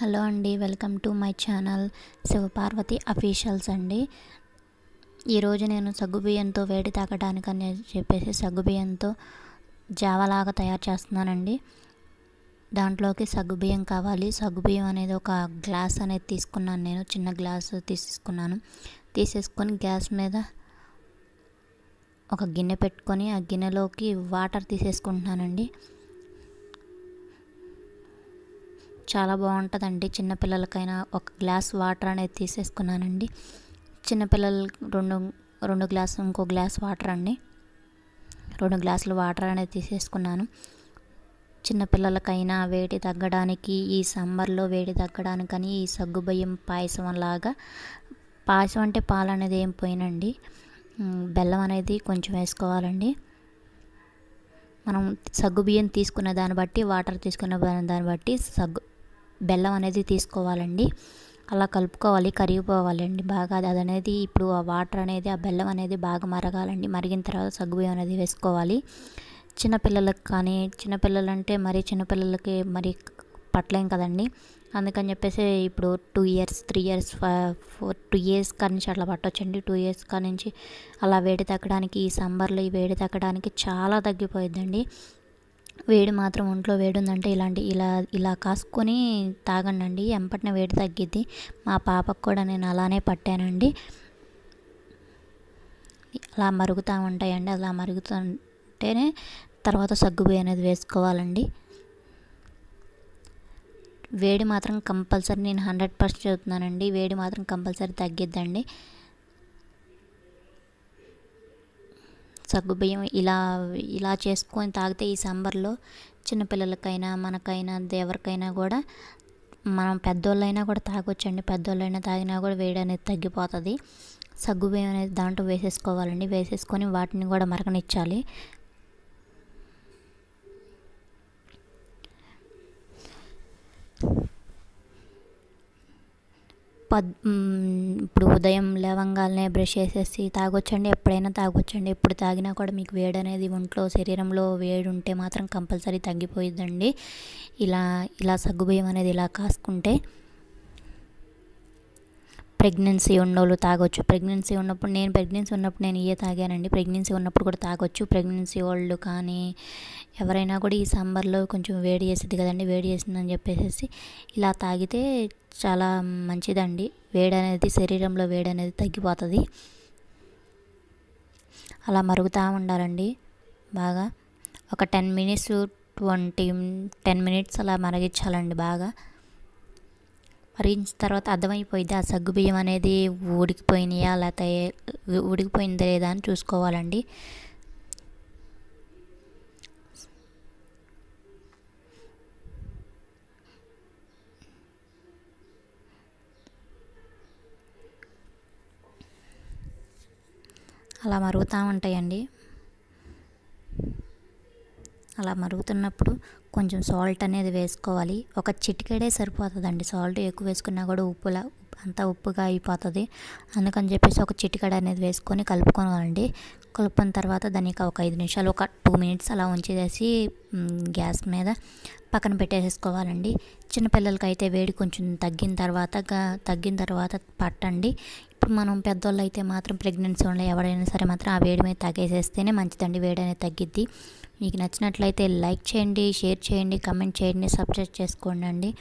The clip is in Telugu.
హలో అండి welcome to my channel Shivaparvathi officials అండి ఈరోజు నేను సగ్గుబియ్యంతో వేడి తాగడానికి అని చెప్పేసి సగ్గుబియ్యంతో జావలాగా తయారు చేస్తున్నానండి దాంట్లోకి సగ్గుబియ్యం కావాలి సగ్గుబియ్యం అనేది ఒక గ్లాస్ అనేది తీసుకున్నాను నేను చిన్న గ్లాస్ తీసేసుకున్నాను తీసేసుకొని గ్యాస్ మీద ఒక గిన్నె పెట్టుకొని ఆ గిన్నెలోకి వాటర్ తీసేసుకుంటున్నానండి చాలా బాగుంటుందండి చిన్నపిల్లలకైనా ఒక గ్లాస్ వాటర్ అనేది తీసేసుకున్నానండి చిన్నపిల్లలు రెండు రెండు గ్లాసులు ఇంకో గ్లాస్ వాటర్ అండి రెండు గ్లాసులు వాటర్ అనేది తీసేసుకున్నాను చిన్నపిల్లలకైనా వేడి తగ్గడానికి ఈ సమ్మర్లో వేడి తగ్గడానికని ఈ సగ్గుబియ్యం పాయసం లాగా పాయసం అంటే పాలు అనేది ఏం పోయినండి బెల్లం అనేది కొంచెం వేసుకోవాలండి మనం సగ్గుబియ్యం తీసుకున్న దాన్ని బట్టి వాటర్ తీసుకున్న దాన్ని బట్టి సగ్గు బెల్లం అనేది తీసుకోవాలండి అలా కలుపుకోవాలి కరిగిపోవాలండి బాగా అది అనేది ఇప్పుడు ఆ వాటర్ అనేది ఆ బెల్లం అనేది బాగా మరగాలండి మరిగిన తర్వాత సగ్గుబియ్యం అనేది వేసుకోవాలి చిన్నపిల్లలకు కానీ చిన్నపిల్లలు అంటే మరి చిన్నపిల్లలకి మరి పట్టలేం కదండి అందుకని చెప్పేసి ఇప్పుడు two years three years four two years కానించి నుంచి అట్లా పట్టొచ్చండి టూ ఇయర్స్ కాడి నుంచి అలా వేడి తగ్గడానికి ఈ సంబర్లో ఈ వేడి తగ్గడానికి చాలా తగ్గిపోయిందండి వేడి మాత్రం ఒంట్లో వేడి ఉందంటే ఇలాంటి ఇలా ఇలా కాసుకొని తాగండి అండి ఎంపటిన వేడి తగ్గిద్ది మా పాపకు కూడా నేను అలానే పట్టానండి అలా మరుగుతూ ఉంటాయండి అలా మరుగుతుంటేనే తర్వాత సగ్గుబోయి అనేది వేసుకోవాలండి వేడి మాత్రం కంపల్సరీ నేను హండ్రెడ్ పర్సెంట్ చదువుతున్నానండి వేడి మాత్రం కంపల్సరీ తగ్గిద్దండి సగ్గుబియ్యం ఇలా ఇలా చేసుకొని తాగితే ఈ సాంబార్లో చిన్నపిల్లలకైనా మనకైనా దేవరికైనా కూడా మనం పెద్దోళ్ళైనా కూడా తాగొచ్చండి పెద్దోళ్ళైనా తాగినా కూడా వేడి అనేది తగ్గిపోతుంది సగ్గుబియ్యం అనేది దాంట్లో వేసేసుకోవాలండి వేసేసుకొని వాటిని కూడా మరగనిచ్చాలి పద్ ఇప్పుడు ఉదయం లేవంగానే బ్రష్ చేసేసి తాగొచ్చండి ఎప్పుడైనా తాగొచ్చండి ఎప్పుడు తాగినా కూడా మీకు వేడి అనేది ఒంట్లో శరీరంలో వేడి ఉంటే మాత్రం కంపల్సరీ తగ్గిపోయిందండి ఇలా ఇలా బియ్యం అనేది ఇలా కాసుకుంటే ప్రెగ్నెన్సీ ఉన్నోళ్ళు తాగొచ్చు ప్రెగ్నెన్సీ ఉన్నప్పుడు నేను ప్రెగ్నెన్సీ ఉన్నప్పుడు నేను ఇయే తాగానండి ప్రెగ్నెన్సీ ఉన్నప్పుడు కూడా తాగొచ్చు ప్రెగ్నెన్సీ వాళ్ళు కానీ ఎవరైనా కూడా ఈ సాంబార్లో కొంచెం వేడి చేస్తుంది కదండి వేడి చేసిందని చెప్పేసి ఇలా తాగితే చాలా మంచిదండి వేడి అనేది శరీరంలో వేడి అనేది తగ్గిపోతుంది అలా మరుగుతూ ఉండాలండి బాగా ఒక ten minutes twenty ten minutes అలా మరిగించాలండి బాగా మరిగించిన తర్వాత అర్థమైపోయింది ఆ సగ్గు బియ్యం అనేది ఉడికిపోయినాయా లేకపోతే ఉడికిపోయిందా లేదా అని చూసుకోవాలండి అలా మరుగుతూ ఉంటాయండి అలా మరుగుతున్నప్పుడు కొంచెం సాల్ట్ అనేది వేసుకోవాలి ఒక చిటికెడే సరిపోతుందండి సాల్ట్ ఎక్కువ వేసుకున్నా కూడా ఉప్పులా అంతా ఉప్పుగా అయిపోతుంది అందుకని చెప్పేసి ఒక చిటికడ అనేది వేసుకొని కలుపుకోవాలండి కలుపుకున్న తర్వాత దానికి ఒక ఐదు నిమిషాలు ఒక టూ మినిట్స్ అలా ఉంచేసేసి గ్యాస్ మీద పక్కన పెట్టేసేసుకోవాలండి చిన్నపిల్లలకైతే వేడి కొంచెం తగ్గిన తర్వాత తగ్గిన తర్వాత పట్టండి ఇప్పుడు మనం పెద్దోళ్ళు అయితే మాత్రం ప్రెగ్నెన్సీ వాళ్ళు ఎవరైనా సరే మాత్రం ఆ వేడి మీద తగ్గేసేస్తేనే మంచిదండి వేడి అనేది తగ్గిద్ది మీకు నచ్చినట్లయితే లైక్ చేయండి షేర్ చేయండి కమెంట్ చేయండి సబ్స్క్రైబ్ చేసుకోండి